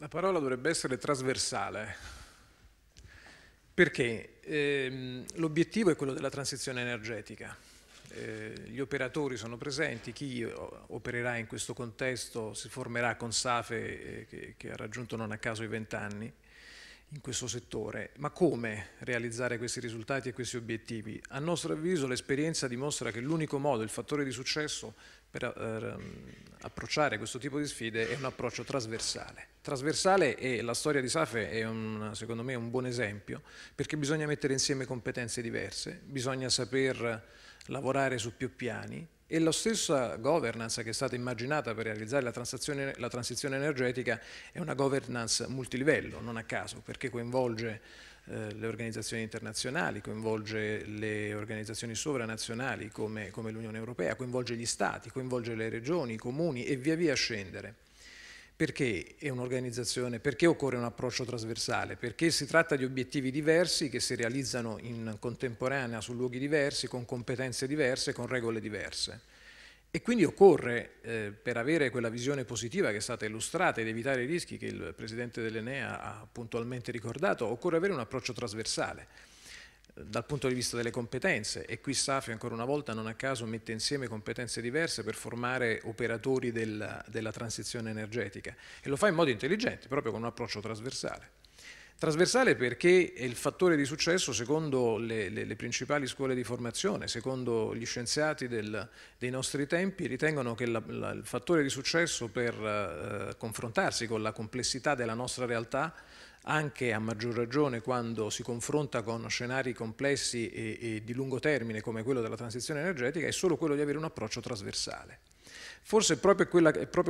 La parola dovrebbe essere trasversale, perché ehm, l'obiettivo è quello della transizione energetica. Eh, gli operatori sono presenti, chi opererà in questo contesto si formerà con SAFE eh, che, che, ha raggiunto non a caso i vent'anni. anni, in questo settore, ma come realizzare questi risultati e questi obiettivi? A nostro avviso l'esperienza dimostra che l'unico modo, il fattore di successo per eh, approcciare questo tipo di sfide è un approccio trasversale. Trasversale e la storia di Safe è un, secondo me un buon esempio perché bisogna mettere insieme competenze diverse, bisogna saper lavorare su più piani, e la stessa governance che è stata immaginata per realizzare la, la transizione energetica è una governance multilivello, non a caso, perché coinvolge eh, le organizzazioni internazionali, coinvolge le organizzazioni sovranazionali come, come l'Unione Europea, coinvolge gli Stati, coinvolge le regioni, i comuni e via via scendere. Perché è un'organizzazione, perché occorre un approccio trasversale? Perché si tratta di obiettivi diversi che si realizzano in contemporanea su luoghi diversi, con competenze diverse, con regole diverse. E quindi occorre, eh, per avere quella visione positiva che è stata illustrata ed evitare i rischi che il Presidente dell'Enea ha puntualmente ricordato, occorre avere un approccio trasversale dal punto di vista delle competenze e qui Safi ancora una volta non a caso mette insieme competenze diverse per formare operatori del, della transizione energetica e lo fa in modo intelligente, proprio con un approccio trasversale. Trasversale perché è il fattore di successo secondo le, le, le principali scuole di formazione, secondo gli scienziati del, dei nostri tempi, ritengono che la, la, il fattore di successo per eh, confrontarsi con la complessità della nostra realtà anche a maggior ragione quando si confronta con scenari complessi e, e di lungo termine come quello della transizione energetica, è solo quello di avere un approccio trasversale. Forse è proprio,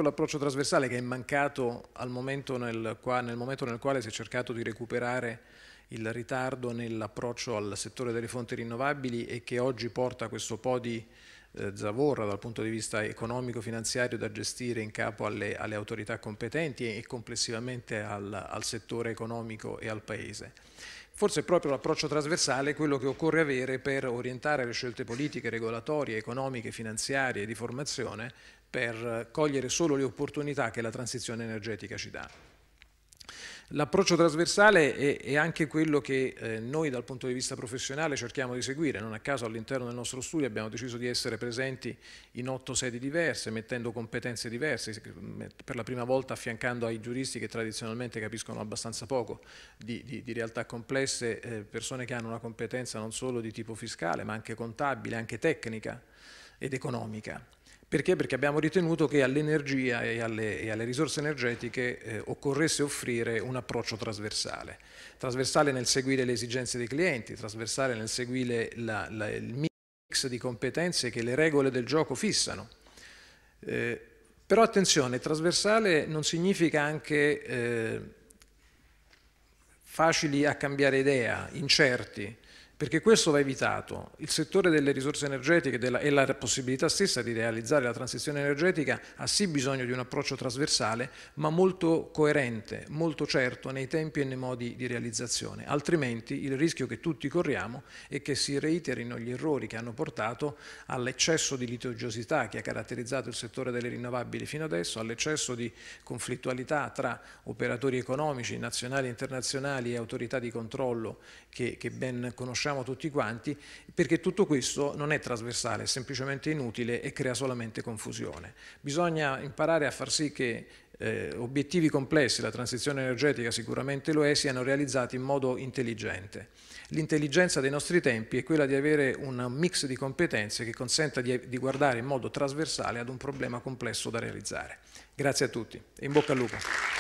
l'approccio trasversale che è mancato momento nel, qua, nel, momento nel quale si è cercato di recuperare il ritardo nell'approccio al settore delle fonti rinnovabili e che oggi porta questo po' di eh, zavorra dal punto di vista economico-finanziario da gestire in capo alle, alle autorità competenti e, e complessivamente al, al settore economico e al Paese. Forse è proprio l'approccio trasversale quello che occorre avere per orientare le scelte politiche, regolatorie, economiche, finanziarie e di formazione per cogliere solo le opportunità che la transizione energetica ci dà. L'approccio trasversale è, è, anche quello che eh, noi dal punto di vista professionale cerchiamo di seguire, non a caso all'interno del nostro studio abbiamo deciso di essere presenti in otto sedi diverse, mettendo competenze diverse, per la prima volta affiancando ai giuristi che tradizionalmente capiscono abbastanza poco di, di, di realtà complesse, eh, persone che hanno una competenza non solo di tipo fiscale ma anche contabile, anche tecnica ed economica. Perché? Perché abbiamo ritenuto che all'energia e, alle, alle, risorse energetiche eh, occorresse offrire un approccio trasversale, trasversale nel seguire le esigenze dei clienti, trasversale nel seguire la, la, il mix di competenze che le regole del gioco fissano. Eh, però attenzione, trasversale non significa anche eh, facili a cambiare idea, incerti, perché questo va evitato. Il settore delle risorse energetiche e la possibilità stessa di realizzare la transizione energetica ha sì bisogno di un approccio trasversale, ma molto coerente, molto certo nei tempi e nei modi di realizzazione, altrimenti il rischio che tutti corriamo è che si reiterino gli errori che hanno portato all'eccesso di litigiosità che ha caratterizzato il settore delle rinnovabili fino adesso, all'eccesso di conflittualità tra operatori economici nazionali, e internazionali e autorità di controllo che, che ben conosciamo conosciamo tutti quanti, perché tutto questo non è trasversale, è semplicemente inutile e crea solamente confusione. Bisogna imparare a far sì che eh, obiettivi complessi, la transizione energetica sicuramente lo è, siano realizzati in modo intelligente. L'intelligenza dei nostri tempi è quella di avere un mix di competenze che consenta di, di guardare in modo trasversale ad un problema complesso da realizzare. Grazie a tutti e in bocca al lupo.